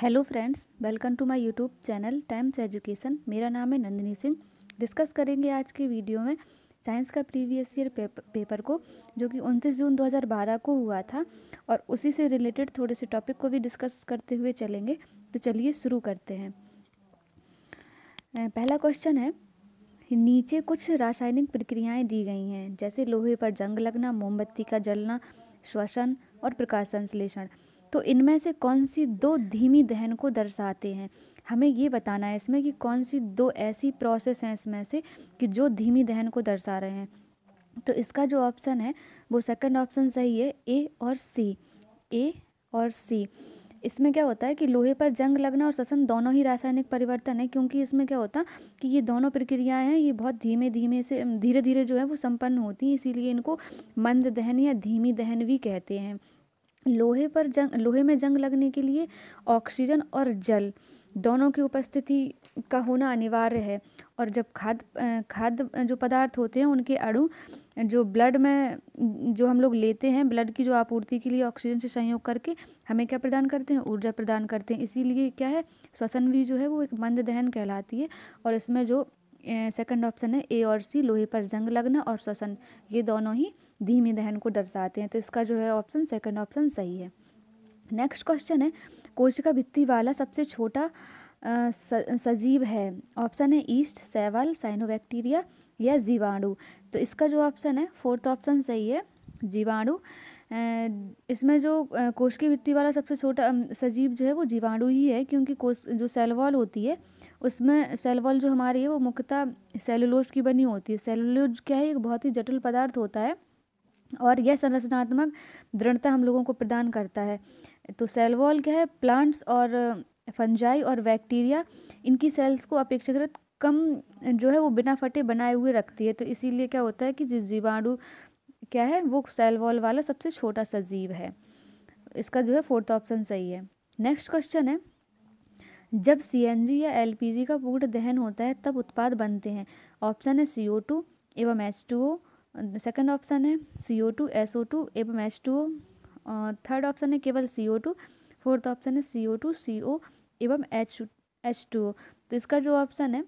hello friends welcome to my YouTube channel Times Education मेरा नाम है नंदिनी सिंह डिस्कस करेंगे आज के वीडियो में साइंस का प्रीवियस ईयर पेपर, को जो कि उनतीस जून 2012 को हुआ था और उसी से रिलेटेड थोड़े से टॉपिक को भी डिस्कस करते हुए चलेंगे तो चलिए शुरू करते हैं पहला क्वेश्चन है नीचे कुछ रासायनिक प्रक्रियाएं दी गई हैं जैसे लोहे पर जंग लगना मोमबत्ती का जलना श्वसन और प्रकाश संश्लेषण तो इनमें से कौन सी दो धीमी दहन को दर्शाते हैं हमें ये बताना है इसमें कि कौन सी दो ऐसी प्रोसेस हैं इसमें से कि जो धीमी दहन को दर्शा रहे हैं तो इसका जो ऑप्शन है वो सेकंड ऑप्शन सही है ए और सी ए और सी इसमें क्या होता है कि लोहे पर जंग लगना और ससन दोनों ही रासायनिक परिवर्तन है क्योंकि इसमें क्या होता कि ये दोनों प्रक्रियाएं हैं ये बहुत धीमे धीमे से धीरे धीरे जो है वो संपन्न होती हैं इसीलिए इनको मंद दहन या धीमी दहन भी कहते हैं लोहे पर जंग लोहे में जंग लगने के लिए ऑक्सीजन और जल दोनों की उपस्थिति का होना अनिवार्य है और जब खाद खाद्य जो पदार्थ होते हैं उनके अणु जो ब्लड में जो हम लोग लेते हैं ब्लड की जो आपूर्ति के लिए ऑक्सीजन से संयोग करके हमें क्या प्रदान करते हैं ऊर्जा प्रदान करते हैं इसीलिए क्या है श्वसन भी जो है वो एक मंद दहन कहलाती है और इसमें जो सेकंड ऑप्शन है ए और सी लोहे पर जंग लगना और श्वसन ये दोनों ही धीमी दहन को दर्शाते हैं तो इसका जो है ऑप्शन सेकंड ऑप्शन सही है नेक्स्ट क्वेश्चन है कोशिका भित्ति वाला सबसे छोटा स, सजीव है ऑप्शन है ईस्ट सेवाल साइनोबैक्टीरिया या जीवाणु तो इसका जो ऑप्शन है फोर्थ ऑप्शन सही है जीवाणु इसमें जो कोश की भित्ति वाला सबसे छोटा सजीव जो है वो जीवाणु ही है क्योंकि कोश जो सेलवॉल होती है उसमें सेलवॉल जो हमारी है वो मुख्यतः सेलुलोज की बनी होती है सेलुलोज क्या है एक बहुत ही जटिल पदार्थ होता है और यह संरचनात्मक दृढ़ता हम लोगों को प्रदान करता है तो सेल वॉल क्या है प्लांट्स और फंजाई और बैक्टीरिया इनकी सेल्स को अपेक्षाकृत कम जो है वो बिना फटे बनाए हुए रखती है तो इसीलिए क्या होता है कि जिस जीवाणु क्या है वो सेल वॉल वाला सबसे छोटा सजीव है इसका जो है फोर्थ ऑप्शन सही है नेक्स्ट क्वेश्चन है जब सी या एल का पूर्ण दहन होता है तब उत्पाद बनते हैं ऑप्शन है सी टू एवं H two O second option है C O two S O two एवं H two O third option है केवल C O two fourth option है सी ओ टू सी ओ एवं एच एच टू ओ तो इसका जो ऑप्शन है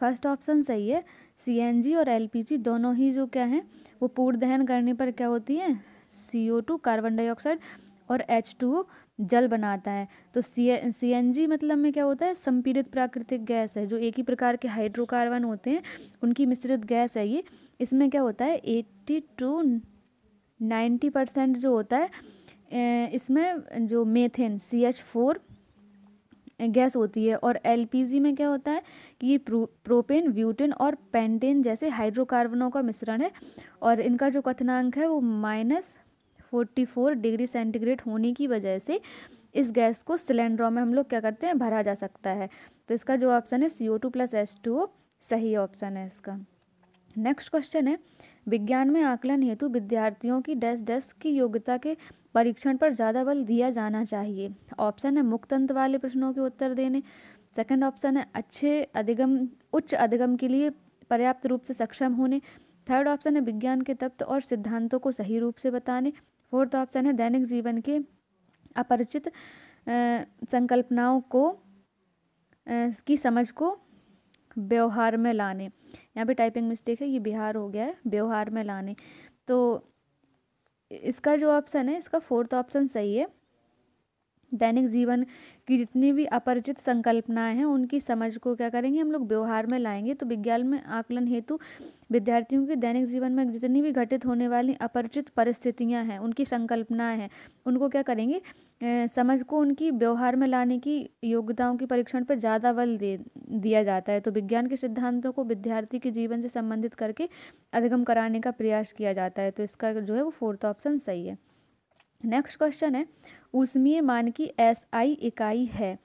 फर्स्ट ऑप्शन सही है सी एन जी और एल पी जी दोनों ही जो क्या है वो पूर्ण दहन करने पर क्या होती है C O two carbon dioxide और एच टू ओ जल बनाता है तो सी एन जी मतलब में क्या होता है संपीड़ित प्राकृतिक गैस है जो एक ही प्रकार के हाइड्रोकार्बन होते हैं उनकी मिश्रित गैस है ये इसमें क्या होता है एट्टी टू नाइन्टी परसेंट जो होता है इसमें जो methane C H four gas होती है और एलपीजी में क्या होता है कि ये प्रो, प्रोपेन व्यूटेन और पेंटेन जैसे हाइड्रोकार्बनों का मिश्रण है और इनका जो कथनांक है वो माइनस 44 डिग्री सेंटीग्रेड होने की वजह से इस गैस को सिलेंडरों में हम लोग क्या करते हैं भरा जा सकता है तो इसका जो ऑप्शन है C O two plus S two सही ऑप्शन है इसका नेक्स्ट क्वेश्चन है विज्ञान में आकलन हेतु विद्यार्थियों की डेस्क डेस्क की योग्यता के परीक्षण पर ज़्यादा बल दिया जाना चाहिए ऑप्शन है मुक्त अंत वाले प्रश्नों के उत्तर देने सेकंड ऑप्शन है अच्छे अधिगम उच्च अधिगम के लिए पर्याप्त रूप से सक्षम होने थर्ड ऑप्शन है विज्ञान के तत्व और सिद्धांतों को सही रूप से बताने फोर्थ ऑप्शन है दैनिक जीवन के अपरिचित संकल्पनाओं को की समझ को व्यवहार में लाने यहाँ पे टाइपिंग मिस्टेक है ये बिहार हो गया है व्यवहार में लाने तो इसका जो ऑप्शन है इसका फोर्थ ऑप्शन सही है दैनिक जीवन की जितनी भी अपरिचित संकल्पनाएं हैं उनकी समझ को क्या करेंगे हम लोग व्यवहार में लाएंगे तो विज्ञान में आकलन हेतु विद्यार्थियों के दैनिक जीवन में जितनी भी घटित होने वाली अपरिचित परिस्थितियां हैं उनकी संकल्पनाएं हैं उनको क्या करेंगे ए, समझ को उनकी व्यवहार में लाने की योग्यताओं की परीक्षण पर ज़्यादा बल दे दिया जाता है तो विज्ञान के सिद्धांतों को विद्यार्थी के जीवन से संबंधित करके अधिगम कराने का प्रयास किया जाता है तो इसका जो है वो फोर्थ ऑप्शन सही है नेक्स्ट क्वेश्चन है ऊष्मीय मान की एसआई इकाई है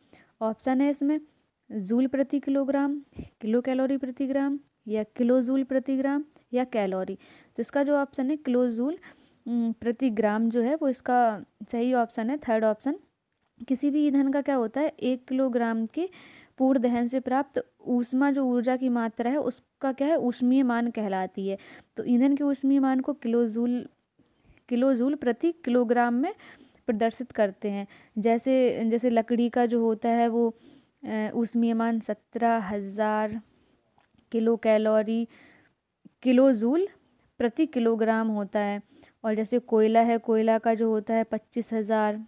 ऑप्शन है इसमें जूल प्रति किलोग्राम किलो कैलोरी प्रति ग्राम या किलो जूल प्रति ग्राम या कैलोरी तो इसका जो ऑप्शन है किलो जूल प्रति ग्राम जो है वो इसका सही ऑप्शन है थर्ड ऑप्शन किसी भी ईंधन का क्या होता है एक किलोग्राम के पूर्ण दहन से प्राप्त ऊष्मा जो ऊर्जा की मात्रा है उसका क्या है ऊष्मीय मान कहलाती है तो ईंधन के ऊष्मीय मान को किलो जूल किलो जूल प्रति किलोग्राम में प्रदर्शित करते हैं जैसे जैसे लकड़ी का जो होता है वो उस्मीयमान सत्रह हज़ार किलो कैलोरी किलो जूल प्रति किलोग्राम होता है और जैसे कोयला है कोयला का जो होता है पच्चीस हज़ार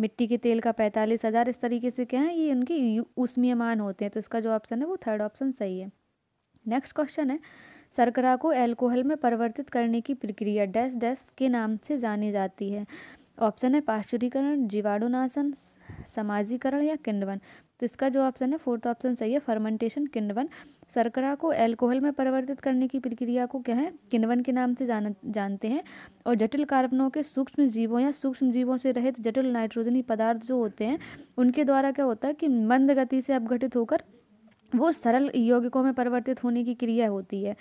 मिट्टी के तेल का पैंतालीस हज़ार इस तरीके से क्या है ये उनके उस्मीयमान होते हैं तो इसका जो ऑप्शन है वो थर्ड ऑप्शन सही है नेक्स्ट क्वेश्चन है सरकरा को एल्कोहल में परिवर्तित करने की प्रक्रिया डैश डैश के नाम से जानी जाती है ऑप्शन है पाश्चुरीकरण जीवाणुनाशन समाजीकरण या किंडवन तो इसका जो ऑप्शन है फोर्थ ऑप्शन सही है फर्मेंटेशन किंडवन सरकरा को एल्कोहल में परिवर्तित करने की प्रक्रिया को क्या है किंडवन के नाम से जान जानते हैं और जटिल कार्बनों के सूक्ष्म जीवों या सूक्ष्म जीवों से रहित जटिल नाइट्रोजनी पदार्थ जो होते हैं उनके द्वारा क्या होता है कि मंद गति से अपघटित होकर वो सरल यौगिकों में परिवर्तित होने की क्रिया होती है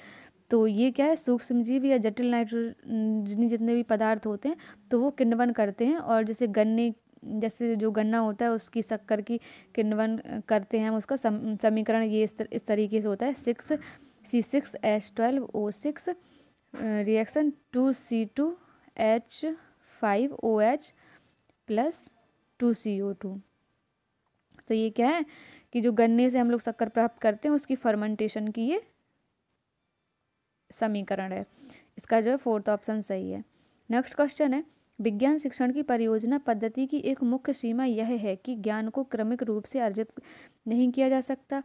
तो ये क्या है सूक्ष्म जीव या जटिल नाइट्रोजनी जितने भी पदार्थ होते हैं तो वो किण्वन करते हैं और जैसे गन्ने जैसे जो गन्ना होता है उसकी शक्कर की किण्वन करते हैं हम उसका सम, समीकरण ये इस, तर, इस तरीके से होता है six C six H twelve O six reaction two C two H five O H plus two C O two तो ये क्या है कि जो गन्ने से हम लोग शक्कर प्राप्त करते हैं उसकी फर्मेंटेशन की ये समीकरण है इसका जो है फोर्थ ऑप्शन सही है नेक्स्ट क्वेश्चन है विज्ञान शिक्षण की परियोजना पद्धति की एक मुख्य सीमा यह है कि ज्ञान को क्रमिक रूप से अर्जित नहीं किया जा सकता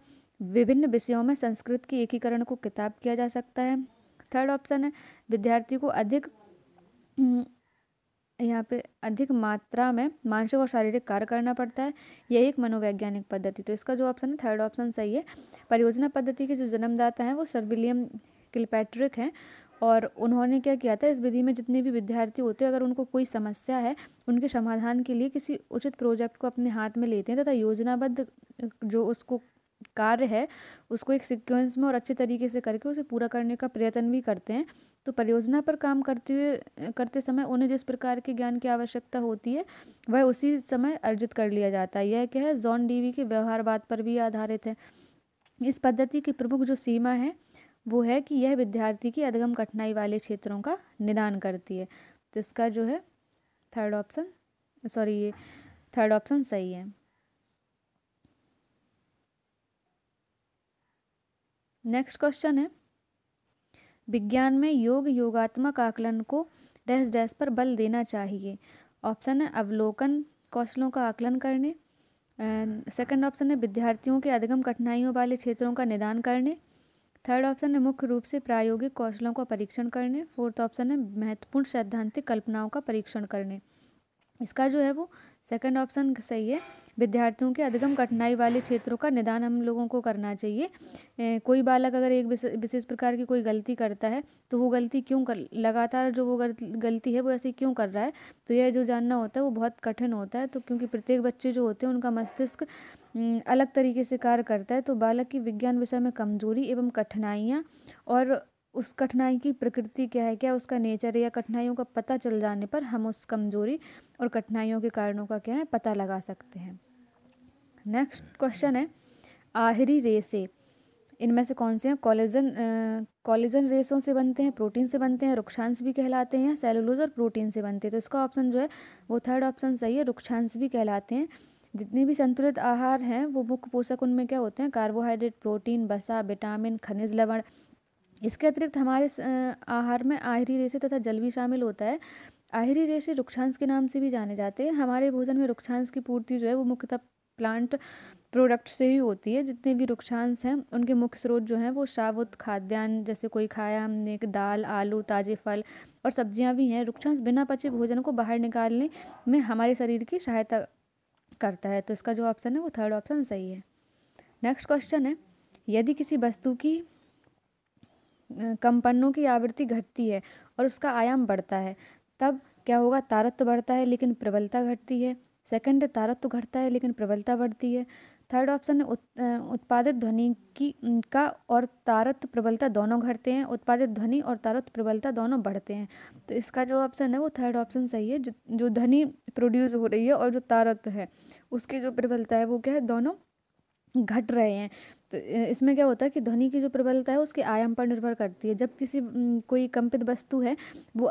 विभिन्न विषयों में संस्कृत के एकीकरण को किताब किया जा सकता है थर्ड ऑप्शन है विद्यार्थी को अधिक हम्म, यहाँ पे अधिक मात्रा में मानसिक और शारीरिक कार्य करना पड़ता है यह एक मनोवैज्ञानिक पद्धति तो इसका जो ऑप्शन है थर्ड ऑप्शन सही है परियोजना पद्धति के जो जन्मदाता हैं वो सर विलियम किलपैट्रिक हैं और उन्होंने क्या किया था इस विधि में जितने भी विद्यार्थी होते हैं अगर उनको कोई समस्या है उनके समाधान के लिए किसी उचित प्रोजेक्ट को अपने हाथ में लेते हैं तथा योजनाबद्ध जो उसको कार्य है उसको एक सिक्वेंस में और अच्छे तरीके से करके उसे पूरा करने का प्रयत्न भी करते हैं तो परियोजना पर काम करते हुए करते समय उन्हें जिस प्रकार के ज्ञान की आवश्यकता होती है वह उसी समय अर्जित कर लिया जाता है यह क्या है जॉन डीवी के व्यवहारवाद पर भी आधारित है इस पद्धति की प्रमुख जो सीमा है वो है कि यह विद्यार्थी की अधगम कठिनाई वाले क्षेत्रों का निदान करती है तो इसका जो है थर्ड ऑप्शन सॉरी ये थर्ड ऑप्शन सही है नेक्स्ट क्वेश्चन है विज्ञान में योग योगात्मक आकलन को डैश डैश पर बल देना चाहिए ऑप्शन है अवलोकन कौशलों का आकलन करने सेकंड ऑप्शन है विद्यार्थियों के अधिगम कठिनाइयों वाले क्षेत्रों का निदान करने थर्ड ऑप्शन है मुख्य रूप से प्रायोगिक कौशलों का परीक्षण करने फोर्थ ऑप्शन है महत्वपूर्ण सैद्धांतिक कल्पनाओं का परीक्षण करने इसका जो है वो सेकंड ऑप्शन सही है विद्यार्थियों के अधिगम कठिनाई वाले क्षेत्रों का निदान हम लोगों को करना चाहिए कोई बालक अगर एक विशेष प्रकार की कोई गलती करता है तो वो गलती क्यों कर लगातार जो वो गलती है वो ऐसी क्यों कर रहा है तो यह जो जानना होता है वो बहुत कठिन होता है तो क्योंकि प्रत्येक बच्चे जो होते हैं उनका मस्तिष्क अलग तरीके से कार्य करता है तो बालक की विज्ञान विषय में कमजोरी एवं कठिनाइयाँ और उस कठिनाई की प्रकृति क्या है क्या उसका नेचर या कठिनाइयों का पता चल जाने पर हम उस कमजोरी और कठिनाइयों के कारणों का क्या है पता लगा सकते हैं नेक्स्ट क्वेश्चन है आहरी रेसे इनमें से कौन से हैं कॉलेजन कॉलेजन रेसों से बनते हैं प्रोटीन से बनते हैं रुक्षांश भी कहलाते हैं सेलुलोज और प्रोटीन से बनते हैं तो इसका ऑप्शन जो है वो थर्ड ऑप्शन सही है रुक्षांश भी कहलाते हैं जितने भी संतुलित आहार हैं वो मुख्य पोषक उनमें क्या होते हैं कार्बोहाइड्रेट प्रोटीन बसा विटामिन खनिज लवण इसके अतिरिक्त हमारे आहार में आहरी रेसे तथा जल भी शामिल होता है आहरी रेशे रुक्षांश के नाम से भी जाने जाते हैं हमारे भोजन में रुक्षांश की पूर्ति जो है वो मुख्यतः प्लांट प्रोडक्ट से ही होती है जितने भी रुक्षांश हैं उनके मुख्य स्रोत जो हैं वो साबुत खाद्यान्न जैसे कोई खाया हमने एक दाल आलू ताजे फल और सब्जियां भी हैं रुक्षांश बिना पचे भोजन को बाहर निकालने में हमारे शरीर की सहायता करता है तो इसका जो ऑप्शन है वो थर्ड ऑप्शन सही है नेक्स्ट क्वेश्चन है यदि किसी वस्तु की कंपनों की आवृत्ति घटती है और उसका आयाम बढ़ता है तब क्या होगा तारत्व तो बढ़ता है लेकिन प्रबलता घटती है सेकंड तारत तो घटता है लेकिन प्रबलता बढ़ती है थर्ड ऑप्शन है उत, उत्पादित ध्वनि की का और तारत्व प्रबलता दोनों घटते हैं उत्पादित ध्वनि और तारत्व प्रबलता दोनों बढ़ते हैं तो इसका जो ऑप्शन है वो थर्ड ऑप्शन सही है जो जो ध्वनि प्रोड्यूस हो रही है और जो तारत है उसकी जो प्रबलता है वो क्या है दोनों घट रहे हैं तो इसमें क्या होता है कि ध्वनि की जो प्रबलता है उसके आयाम पर निर्भर करती है जब किसी कोई कंपित वस्तु है वो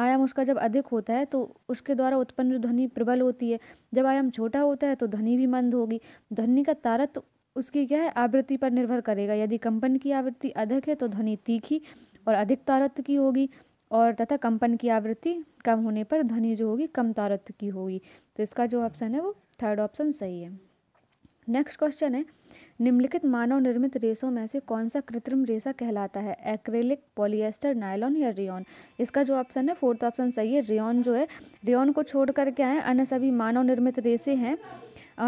आयाम उसका जब अधिक होता है तो उसके द्वारा उत्पन्न ध्वनि प्रबल होती है जब आयाम छोटा होता है तो ध्वनि भी मंद होगी ध्वनि का तारत तो उसकी क्या है आवृत्ति पर निर्भर करेगा यदि कंपन की आवृत्ति अधिक है तो ध्वनि तीखी और अधिक तारत्व की होगी और तथा कंपन की आवृत्ति कम होने पर ध्वनि जो होगी कम तारत्व की होगी तो इसका जो ऑप्शन है वो थर्ड ऑप्शन सही है नेक्स्ट क्वेश्चन है निम्नलिखित मानव निर्मित रेसों में से कौन सा कृत्रिम रेसा कहलाता है एक्रेलिक पॉलिएस्टर नायलॉन या रियोन इसका जो ऑप्शन है फोर्थ ऑप्शन सही है रियोन जो है रियोन को छोड़ क्या है अन्य सभी मानव निर्मित रेसे हैं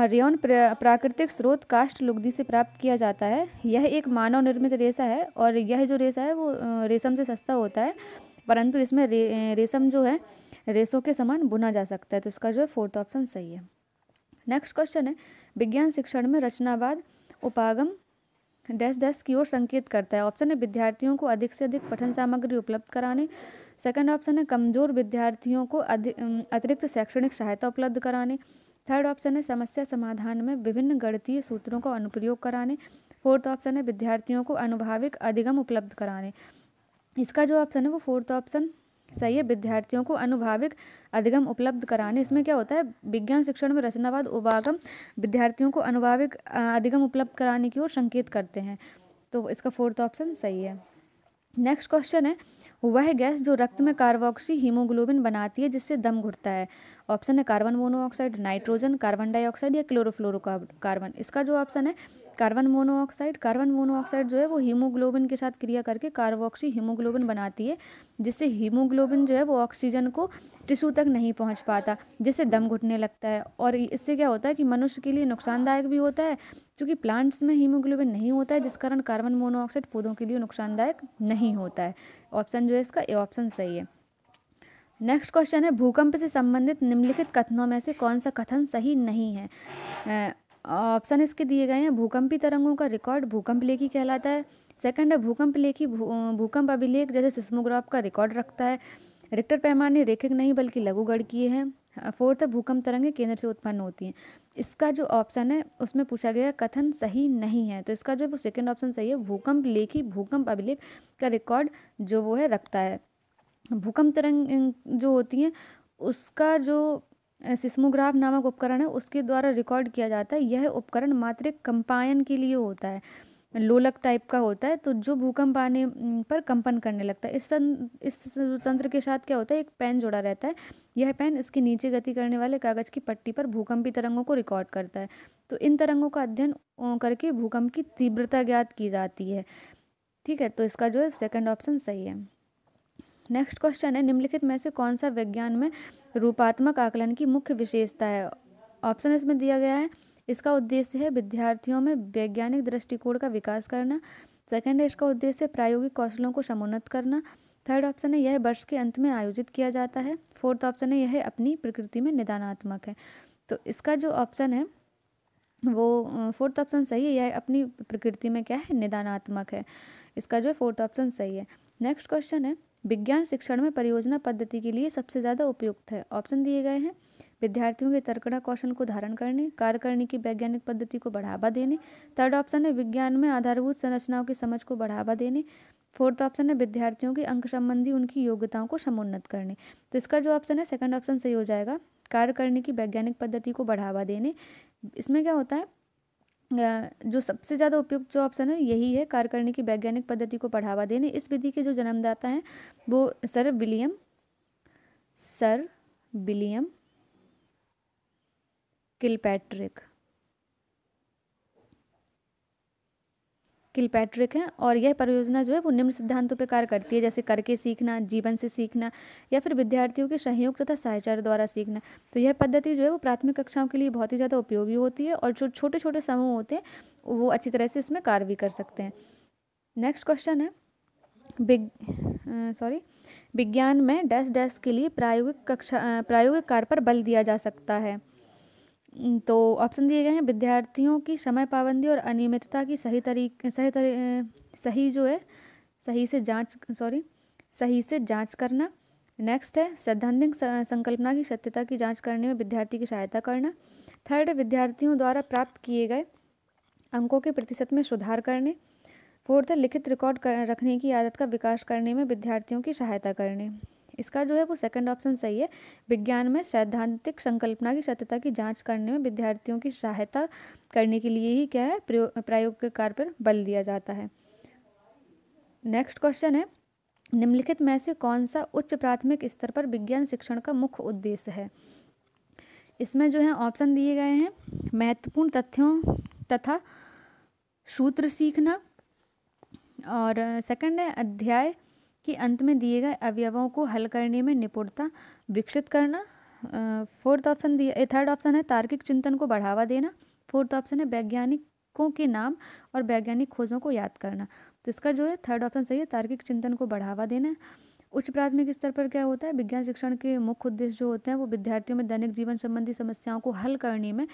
रियोन प्राकृतिक स्रोत कास्ट लुगदी से प्राप्त किया जाता है यह एक मानव निर्मित रेसा है और यह जो रेसा है वो रेशम से सस्ता होता है परंतु इसमें रे, रेशम जो है रेसों के समान बुना जा सकता है तो इसका जो है फोर्थ ऑप्शन सही है नेक्स्ट क्वेश्चन है विज्ञान शिक्षण में रचनावाद उपागम डैश डैश की ओर संकेत करता है ऑप्शन है विद्यार्थियों को अधिक से अधिक पठन सामग्री उपलब्ध कराने सेकंड ऑप्शन है कमजोर विद्यार्थियों को अतिरिक्त शैक्षणिक सहायता उपलब्ध कराने थर्ड ऑप्शन है समस्या समाधान में विभिन्न गणितीय सूत्रों का अनुप्रयोग कराने फोर्थ ऑप्शन है विद्यार्थियों को अनुभाविक अधिगम उपलब्ध कराने इसका जो ऑप्शन है वो फोर्थ ऑप्शन सही है विद्यार्थियों को अनुभाविक अधिगम उपलब्ध कराने इसमें क्या होता है विज्ञान शिक्षण में रचनावाद उपागम विद्यार्थियों को अनुभाविक अधिगम उपलब्ध कराने की ओर संकेत करते हैं तो इसका फोर्थ ऑप्शन सही है नेक्स्ट क्वेश्चन है वह गैस जो रक्त में कार्बोक्सी हीमोग्लोबिन बनाती है जिससे दम घुटता है ऑप्शन है carbon monoxide nitrogen carbon dioxide या कार्बन इसका जो ऑप्शन है कार्बन मोनोऑक्साइड कार्बन मोनोऑक्साइड जो है वो हीमोग्लोबिन के साथ क्रिया करके कार्बोक्सी हीमोग्लोबिन बनाती है जिससे हीमोग्लोबिन जो है वो ऑक्सीजन को टिशू तक नहीं पहुंच पाता जिससे दम घुटने लगता है और इससे क्या होता है कि मनुष्य के लिए नुकसानदायक भी होता है क्योंकि प्लांट्स में हीमोग्लोबिन नहीं होता है जिस कारण कार्बन मोनोऑक्साइड पौधों के लिए नुकसानदायक नहीं होता है ऑप्शन जो है इसका ए ऑप्शन सही है नेक्स्ट क्वेश्चन है भूकंप से संबंधित निम्नलिखित कथनों में से कौन सा कथन सही नहीं है ऑप्शन इसके दिए गए हैं भूकंपी तरंगों का रिकॉर्ड भूकंप लेखी कहलाता है सेकंड है भूकंप लेखी भूकंप अभिलेख जैसे सिस्मोग्राफ का रिकॉर्ड रखता है रिक्टर पैमाने रेखिक नहीं बल्कि लघुगढ़ किए हैं फोर्थ है भूकंप तरंगें केंद्र से उत्पन्न होती हैं इसका जो ऑप्शन है उसमें पूछा गया कथन सही नहीं है तो इसका जो वो सेकेंड ऑप्शन सही है भूकंप लेखी भूकंप अभिलेख का रिकॉर्ड जो वो है रखता है भूकंप तरंग जो होती हैं उसका जो सिस्मोग्राफ नामक उपकरण है उसके द्वारा रिकॉर्ड किया जाता है यह उपकरण मात्र कंपायन के लिए होता है लोलक टाइप का होता है तो जो भूकंप आने पर कंपन करने लगता है इस तन, इस तंत्र के साथ क्या होता है एक पेन जोड़ा रहता है यह पेन इसके नीचे गति करने वाले कागज की पट्टी पर भूकंपी तरंगों को रिकॉर्ड करता है तो इन तरंगों का अध्ययन करके भूकंप की तीव्रता ज्ञात की जाती है ठीक है तो इसका जो है सेकेंड ऑप्शन सही है नेक्स्ट क्वेश्चन है निम्नलिखित में से कौन सा विज्ञान में रूपात्मक आकलन की मुख्य विशेषता है ऑप्शन इसमें दिया गया है इसका उद्देश्य है विद्यार्थियों में वैज्ञानिक दृष्टिकोण का विकास करना सेकेंड है इसका उद्देश्य प्रायोगिक कौशलों को समुन्नत करना थर्ड ऑप्शन है यह वर्ष के अंत में आयोजित किया जाता है फोर्थ ऑप्शन है यह अपनी प्रकृति में निदानात्मक है तो इसका जो ऑप्शन है वो फोर्थ ऑप्शन सही है यह अपनी प्रकृति में क्या है निदानात्मक है इसका जो फोर्थ ऑप्शन सही है नेक्स्ट क्वेश्चन है विज्ञान शिक्षण में परियोजना पद्धति के लिए सबसे ज़्यादा उपयुक्त है ऑप्शन दिए गए हैं विद्यार्थियों के तर्कड़ा कौशल को धारण करने कार्य करने की वैज्ञानिक पद्धति को बढ़ावा देने थर्ड ऑप्शन है विज्ञान में आधारभूत संरचनाओं की समझ को बढ़ावा देने फोर्थ ऑप्शन है विद्यार्थियों के अंक संबंधी उनकी योग्यताओं को समुन्नत करने तो इसका जो ऑप्शन है सेकंड ऑप्शन सही हो जाएगा कार्य करने की वैज्ञानिक पद्धति को बढ़ावा देने इसमें क्या होता है जो सबसे ज़्यादा उपयुक्त जो ऑप्शन है यही है कार्य करने की वैज्ञानिक पद्धति को बढ़ावा देने इस विधि के जो जन्मदाता हैं वो sir William sir William Kilpatrick Patrick हैं और यह परियोजना जो है वो निम्न सिद्धांतों पर कार्य करती है जैसे करके सीखना जीवन से सीखना या फिर विद्यार्थियों के सहयोग तथा सहचार द्वारा सीखना तो यह पद्धति जो है वो प्राथमिक कक्षाओं के लिए बहुत ही ज़्यादा उपयोगी होती है और जो छोटे छोटे समूह होते हैं वो अच्छी तरह से इसमें कार्य भी कर सकते हैं नेक्स्ट क्वेश्चन है बिग सॉरी विज्ञान में डैश डैश के लिए प्रायोगिक कक्षा प्रायोगिक कार्य पर बल दिया जा सकता है तो ऑप्शन दिए गए हैं विद्यार्थियों की समय पाबंदी और अनियमितता की सही तरीके सही तरी सही जो है सही से जांच सॉरी सही से जांच करना नेक्स्ट है सैद्धांतिक संकल्पना की सत्यता की जांच करने में विद्यार्थी की सहायता करना थर्ड विद्यार्थियों द्वारा प्राप्त किए गए अंकों के प्रतिशत में सुधार करने फोर्थ लिखित रिकॉर्ड रखने की आदत का विकास करने में विद्यार्थियों की सहायता करने इसका जो है वो सेकंड ऑप्शन सही है विज्ञान में सैद्धांतिक संकल्पना की सत्यता की जांच करने में विद्यार्थियों की सहायता करने के लिए ही क्या है प्रायोग के कार्य पर बल दिया जाता है नेक्स्ट क्वेश्चन है निम्नलिखित में से कौन सा उच्च प्राथमिक स्तर पर विज्ञान शिक्षण का मुख्य उद्देश्य है इसमें जो है ऑप्शन दिए गए हैं महत्वपूर्ण तथ्यों तथा सूत्र सीखना और सेकंड है अध्याय कि अंत में दिए गए अवयवों को हल करने में निपुणता विकसित करना फोर्थ ऑप्शन दिया थर्ड ऑप्शन है तार्किक चिंतन को बढ़ावा देना फोर्थ ऑप्शन है वैज्ञानिकों के नाम और वैज्ञानिक खोजों को याद करना तो इसका जो है थर्ड ऑप्शन सही है तार्किक चिंतन को बढ़ावा देना उच्च प्राथमिक स्तर पर क्या होता है विज्ञान शिक्षण के मुख्य उद्देश्य जो होते हैं वो विद्यार्थियों में दैनिक जीवन संबंधी समस्याओं को हल करने में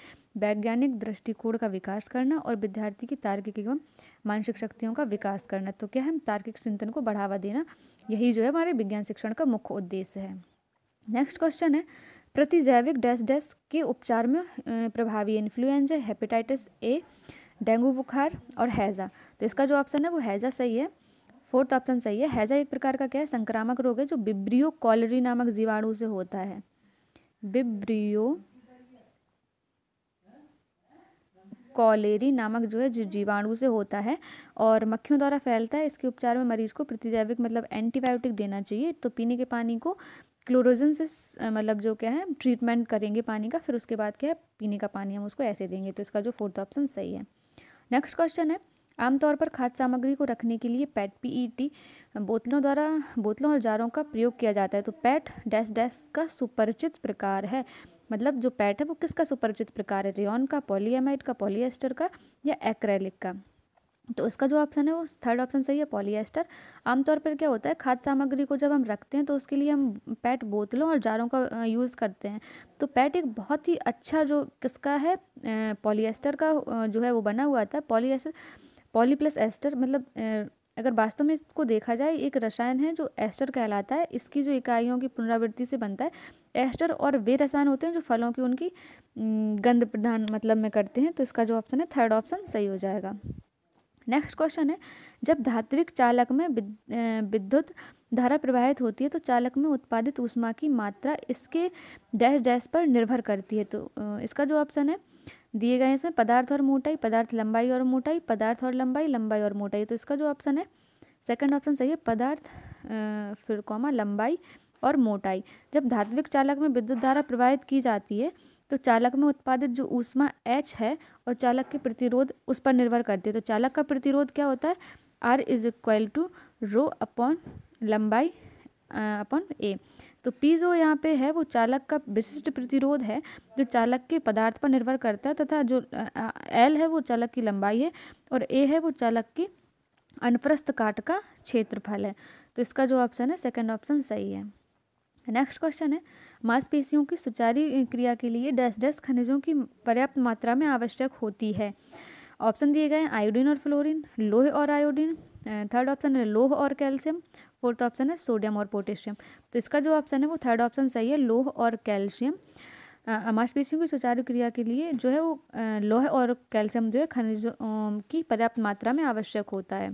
वैज्ञानिक दृष्टिकोण का विकास करना और विद्यार्थी की तार्किक एवं मानसिक शक्तियों का विकास करना तो क्या है तार्किक चिंतन को बढ़ावा देना यही जो है हमारे विज्ञान शिक्षण का मुख्य उद्देश्य है नेक्स्ट क्वेश्चन है प्रतिजैविक डैश डैश के उपचार में प्रभावी इन्फ्लुएंजा हेपेटाइटिस ए डेंगू बुखार और हैज़ा तो इसका जो ऑप्शन है वो हैज़ा सही है फोर्थ ऑप्शन सही है हैजा एक प्रकार का क्या है संक्रामक रोग है जो बिब्रियो कॉलरी नामक जीवाणु से होता है बिब्रियो कॉलेरी नामक जो है जीवाणु से होता है और मक्खियों द्वारा फैलता है इसके उपचार में मरीज को प्रतिजैविक मतलब एंटीबायोटिक देना चाहिए तो पीने के पानी को क्लोरोजन से मतलब जो क्या है ट्रीटमेंट करेंगे पानी का फिर उसके बाद क्या है पीने का पानी हम उसको ऐसे देंगे तो इसका जो फोर्थ ऑप्शन सही है नेक्स्ट क्वेश्चन है आमतौर पर खाद्य सामग्री को रखने के लिए पैट पीईटी e बोतलों द्वारा बोतलों और जारों का प्रयोग किया जाता है तो पैट डैश डैश का सुपरिचित प्रकार है मतलब जो पैट है वो किसका सुपरिचित प्रकार है रेन का पॉलीएमाइड का पॉलीएस्टर का या एक्रेलिक का तो इसका जो ऑप्शन है वो थर्ड ऑप्शन सही है पॉलीएस्टर आमतौर पर क्या होता है खाद्य सामग्री को जब हम रखते हैं तो उसके लिए हम पैट बोतलों और जारों का यूज़ करते हैं तो पैट एक बहुत ही अच्छा जो किसका है पॉलीएस्टर का जो है वो बना हुआ था पॉलीएस्टर पॉली प्लस एस्टर मतलब अगर वास्तव में इसको देखा जाए एक रसायन है जो एस्टर कहलाता है इसकी जो इकाइयों की पुनरावृत्ति से बनता है एस्टर और वे रसायन होते हैं जो फलों की उनकी गंध प्रधान मतलब में करते हैं तो इसका जो ऑप्शन है थर्ड ऑप्शन सही हो जाएगा नेक्स्ट क्वेश्चन है जब धात्विक चालक में विद्युत धारा प्रवाहित होती है तो चालक में उत्पादित ऊष्मा की मात्रा इसके डैश डैश पर निर्भर करती है तो इसका जो ऑप्शन है दिए गए इसमें पदार्थ और मोटाई पदार्थ लंबाई और मोटाई पदार्थ और लंबाई लंबाई और मोटाई तो इसका जो ऑप्शन है सेकंड ऑप्शन सही है पदार्थ फिर कॉमा लंबाई और मोटाई जब धात्विक चालक में विद्युत धारा प्रवाहित की जाती है तो चालक में उत्पादित जो ऊष्मा एच है और चालक के प्रतिरोध उस पर निर्भर करती है तो चालक का प्रतिरोध क्या होता है R is equal to rho upon लंबाई अपन ए तो पी जो यहाँ पे है वो चालक का विशिष्ट प्रतिरोध है जो चालक के पदार्थ पर निर्भर करता है तथा जो एल है वो चालक की लंबाई है और ए है वो चालक की अनप्रस्थ काट का क्षेत्रफल है तो इसका जो ऑप्शन है सेकेंड ऑप्शन सही है नेक्स्ट क्वेश्चन है मांसपेशियों की सुचारी क्रिया के लिए डैश डैश खनिजों की पर्याप्त मात्रा में आवश्यक होती है ऑप्शन दिए गए आयोडीन और फ्लोरीन लोह और आयोडीन थर्ड ऑप्शन है लोह और कैल्शियम फोर्थ ऑप्शन है सोडियम और पोटेशियम तो इसका जो ऑप्शन है वो थर्ड ऑप्शन सही है लोह और कैल्शियम अमाशपेशियों की सुचारू क्रिया के लिए जो है वो लोह और कैल्शियम जो है खनिजों की पर्याप्त मात्रा में आवश्यक होता है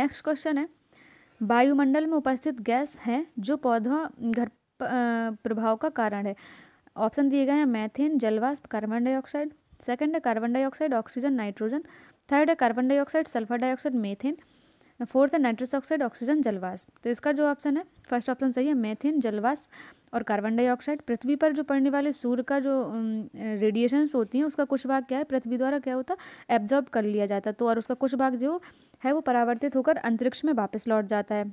नेक्स्ट क्वेश्चन है वायुमंडल में उपस्थित गैस है जो पौधा घर प्रभाव का कारण है ऑप्शन दिए गए हैं मैथेन जलवाष्प कार्बन डाइऑक्साइड सेकंड है carbon dioxide oxygen nitrogen third है carbon dioxide sulphur dioxide methane fourth है नाइट्रस ऑक्साइड ऑक्सीजन जलवास तो इसका जो ऑप्शन है फर्स्ट ऑप्शन सही है मेथिन जलवास और कार्बन डाइऑक्साइड पृथ्वी पर जो पड़ने वाले सूर्य का जो रेडिएशंस होती हैं उसका कुछ भाग क्या है पृथ्वी द्वारा क्या होता है एब्जॉर्ब कर लिया जाता है तो और उसका कुछ भाग जो है वो परावर्तित होकर अंतरिक्ष में वापस लौट जाता है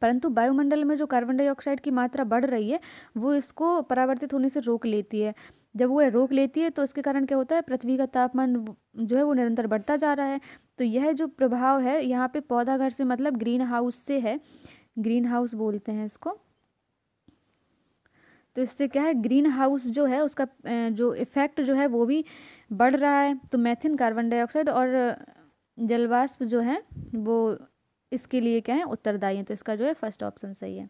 परंतु वायुमंडल में जो कार्बन डाइऑक्साइड की मात्रा बढ़ रही है वो इसको परावर्तित होने से रोक लेती है जब वह रोक लेती है तो उसके कारण क्या होता है पृथ्वी का तापमान जो है वो निरंतर बढ़ता जा रहा है तो यह जो प्रभाव है यहाँ पे पौधा घर से मतलब ग्रीन हाउस से है ग्रीन हाउस बोलते हैं इसको तो इससे क्या है ग्रीन हाउस जो है उसका जो इफ़ेक्ट जो है वो भी बढ़ रहा है तो मैथिन कार्बन डाइऑक्साइड और जलवाष्प जो है वो इसके लिए क्या है उत्तरदायी है तो इसका जो है फर्स्ट ऑप्शन सही है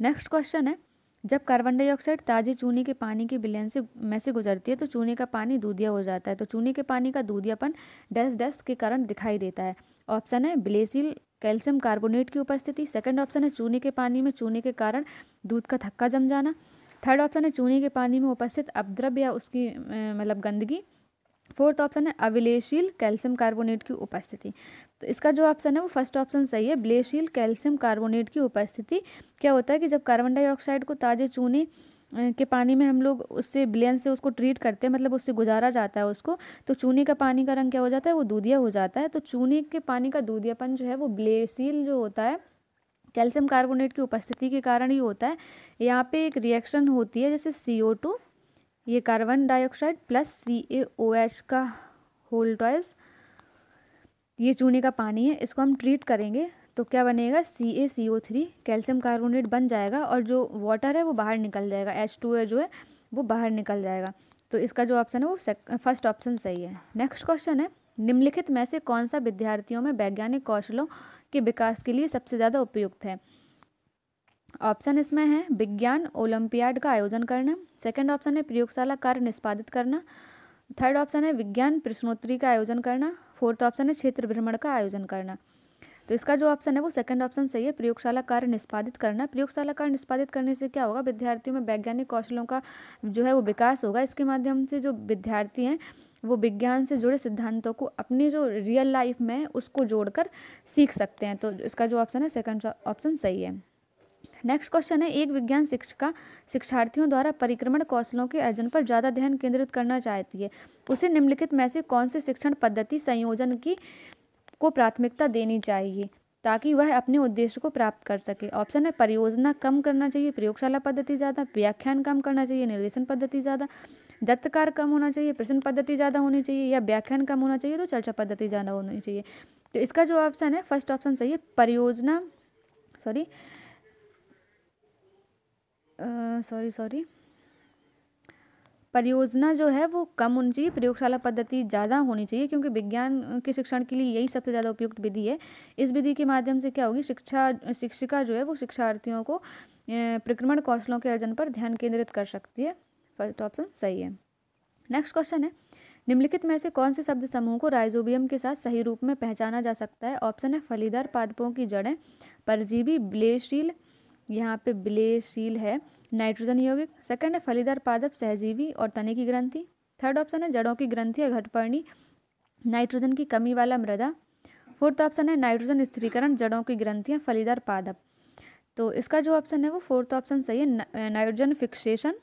नेक्स्ट क्वेश्चन है जब कार्बन डाइऑक्साइड ताजे चूने के पानी के बिलियन से में से गुजरती है तो चूने का पानी दूधिया हो जाता है तो चूने के पानी का दूधियापन डस्ट डस्ट के कारण दिखाई देता है ऑप्शन है ब्लेसिल कैल्शियम कार्बोनेट की उपस्थिति सेकंड ऑप्शन है चूने के पानी में चूने के कारण दूध का थक्का जम जाना थर्ड ऑप्शन है चूने के पानी में उपस्थित अपद्रव्य या उसकी मतलब गंदगी फोर्थ ऑप्शन है अविलेशील कैल्शियम कार्बोनेट की उपस्थिति तो इसका जो ऑप्शन है वो फर्स्ट ऑप्शन सही है ब्लेशील कैल्शियम कार्बोनेट की उपस्थिति क्या होता है कि जब कार्बन डाइऑक्साइड को ताजे चूने के पानी में हम लोग उससे ब्लियन से उसको ट्रीट करते हैं मतलब उससे गुजारा जाता है उसको तो चूने का पानी का रंग क्या हो जाता है वो दूधिया हो जाता है तो चूने के पानी का दूधियापन जो है वो ब्लेशील जो होता है कैल्शियम कार्बोनेट की उपस्थिति के कारण ही होता है यहाँ पे एक रिएक्शन होती है जैसे सी ओ टू ये carbon dioxide plus C A O H का होल टॉयस ये चूने का पानी है इसको हम ट्रीट करेंगे तो क्या बनेगा C A C O three calcium carbonate बन जाएगा और जो वाटर है वो बाहर निकल जाएगा एच टू ए जो है वो बाहर निकल जाएगा तो इसका जो ऑप्शन है वो फर्स्ट ऑप्शन सही है नेक्स्ट क्वेश्चन है निम्नलिखित में से कौन सा विद्यार्थियों में वैज्ञानिक कौशलों के विकास के लिए सबसे ज़्यादा उपयुक्त है ऑप्शन इसमें है विज्ञान ओलंपियाड का आयोजन करना सेकंड ऑप्शन है प्रयोगशाला कार्य निष्पादित करना थर्ड ऑप्शन है विज्ञान प्रश्नोत्तरी का आयोजन करना फोर्थ ऑप्शन है क्षेत्र भ्रमण का आयोजन करना तो इसका जो ऑप्शन है वो सेकंड ऑप्शन सही है प्रयोगशाला कार्य निष्पादित करना प्रयोगशाला कार्य निष्पादित करने से क्या होगा विद्यार्थियों में वैज्ञानिक कौशलों का जो है वो विकास होगा इसके माध्यम से जो विद्यार्थी हैं वो विज्ञान से जुड़े सिद्धांतों को अपनी जो रियल लाइफ में उसको जोड़कर सीख सकते हैं तो इसका जो ऑप्शन है सेकंड ऑप्शन सही है नेक्स्ट क्वेश्चन है एक विज्ञान शिक्षिका शिक्षार्थियों द्वारा परिक्रमण कौशलों के अर्जन पर ज़्यादा ध्यान केंद्रित करना चाहती है उसे निम्नलिखित में से कौन से शिक्षण पद्धति संयोजन की को प्राथमिकता देनी चाहिए ताकि वह अपने उद्देश्य को प्राप्त कर सके ऑप्शन है परियोजना कम करना चाहिए प्रयोगशाला पद्धति ज़्यादा व्याख्यान कम करना चाहिए निर्देशन पद्धति ज़्यादा दत्तकार कम होना चाहिए प्रश्न पद्धति ज़्यादा होनी चाहिए या व्याख्यान कम होना चाहिए तो चर्चा पद्धति ज़्यादा होनी चाहिए तो इसका जो ऑप्शन है फर्स्ट ऑप्शन सही है परियोजना सॉरी सॉरी सॉरी परियोजना जो है वो कम होनी चाहिए प्रयोगशाला पद्धति ज़्यादा होनी चाहिए क्योंकि विज्ञान के शिक्षण के लिए यही सबसे ज़्यादा उपयुक्त विधि है इस विधि के माध्यम से क्या होगी शिक्षा शिक्षिका जो है वो शिक्षार्थियों को प्रक्रमण कौशलों के अर्जन पर ध्यान केंद्रित कर सकती है फर्स्ट ऑप्शन सही है नेक्स्ट क्वेश्चन है निम्नलिखित में से कौन से शब्द समूह को राइजोबियम के साथ सही रूप में पहचाना जा सकता है ऑप्शन है फलीदार पादपों की जड़ें परजीवी ब्लेशील यहाँ पे ब्लेशील है नाइट्रोजन यौगिक सेकंड है फलीदार पादप सहजीवी और तने की ग्रंथि थर्ड ऑप्शन है जड़ों की ग्रंथि या घटपर्णी नाइट्रोजन की कमी वाला मृदा फोर्थ ऑप्शन है नाइट्रोजन स्थिरीकरण जड़ों की ग्रंथियाँ फलीदार पादप तो इसका जो ऑप्शन है वो फोर्थ ऑप्शन सही है नाइट्रोजन फिक्सेशन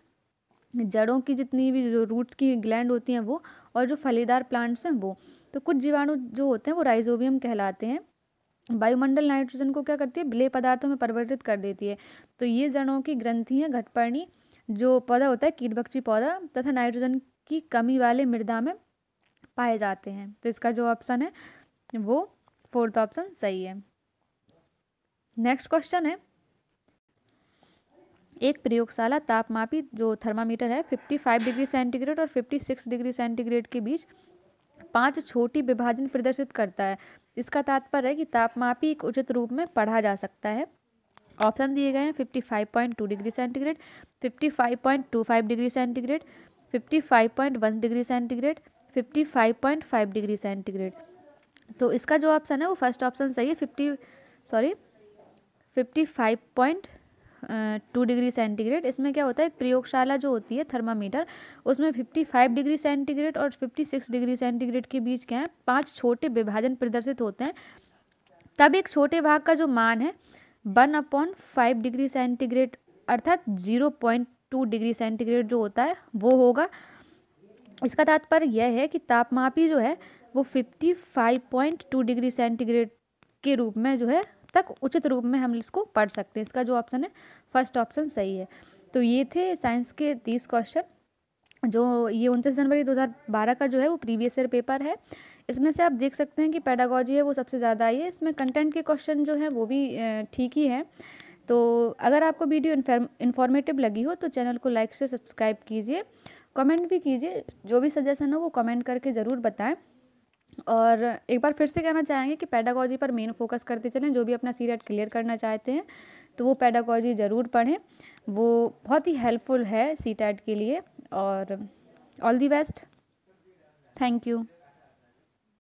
जड़ों की जितनी भी जो रूट की ग्लैंड होती हैं वो और जो फलीदार प्लांट्स हैं वो तो कुछ जीवाणु जो होते हैं वो राइजोबियम कहलाते हैं वायुमंडल नाइट्रोजन को क्या करती है ब्ले पदार्थों में परिवर्तित कर देती है तो ये जड़ों की ग्रंथि घटपर्णी जो पौधा होता है कीटभक्षी पौधा तथा नाइट्रोजन की कमी वाले मृदा में पाए जाते हैं तो इसका जो ऑप्शन है वो फोर्थ ऑप्शन सही है नेक्स्ट क्वेश्चन है एक प्रयोगशाला तापमापी जो थर्मामीटर है 55 डिग्री सेंटीग्रेड और 56 डिग्री सेंटीग्रेड के बीच पांच छोटी विभाजन प्रदर्शित करता है इसका तात्पर्य है कि तापमापी एक उचित रूप में पढ़ा जा सकता है ऑप्शन दिए गए हैं 55.2 degree centigrade 55.25 degree centigrade 55.1 degree centigrade 55.5 degree centigrade तो इसका जो ऑप्शन है वो फर्स्ट ऑप्शन सही है fifty sorry fifty five point two degree centigrade इसमें क्या होता है प्रयोगशाला जो होती है थर्मामीटर उसमें फिफ्टी फाइव डिग्री सेंटीग्रेड और फिफ्टी सिक्स डिग्री सेंटीग्रेड के बीच क्या है पांच छोटे विभाजन प्रदर्शित होते हैं तब एक छोटे भाग का जो मान है one upon five degree centigrade अर्थात zero point two degree centigrade जो होता है वो होगा इसका तात्पर्य यह है कि तापमापी जो है वो fifty five point two degree centigrade के रूप में जो है तक उचित रूप में हम इसको पढ़ सकते हैं इसका जो ऑप्शन है फर्स्ट ऑप्शन सही है तो ये थे साइंस के तीस क्वेश्चन जो ये उनतीस जनवरी 2012 का जो है वो प्रीवियस ईयर पेपर है इसमें से आप देख सकते हैं कि पैडागॉजी है वो सबसे ज़्यादा आई है इसमें कंटेंट के क्वेश्चन जो हैं वो भी ठीक ही हैं तो अगर आपको वीडियो इन्फॉर्मेटिव लगी हो तो चैनल को लाइक से सब्सक्राइब कीजिए कमेंट भी कीजिए जो भी सजेशन हो वो कमेंट करके ज़रूर बताएं और एक बार फिर से कहना चाहेंगे कि पैडागॉजी पर मेन फोकस करते चलें जो भी अपना सीरियट क्लियर करना चाहते हैं तो वो पैडागॉजी ज़रूर पढ़ें वो बहुत ही हेल्पफुल है सी के लिए और all the best thank you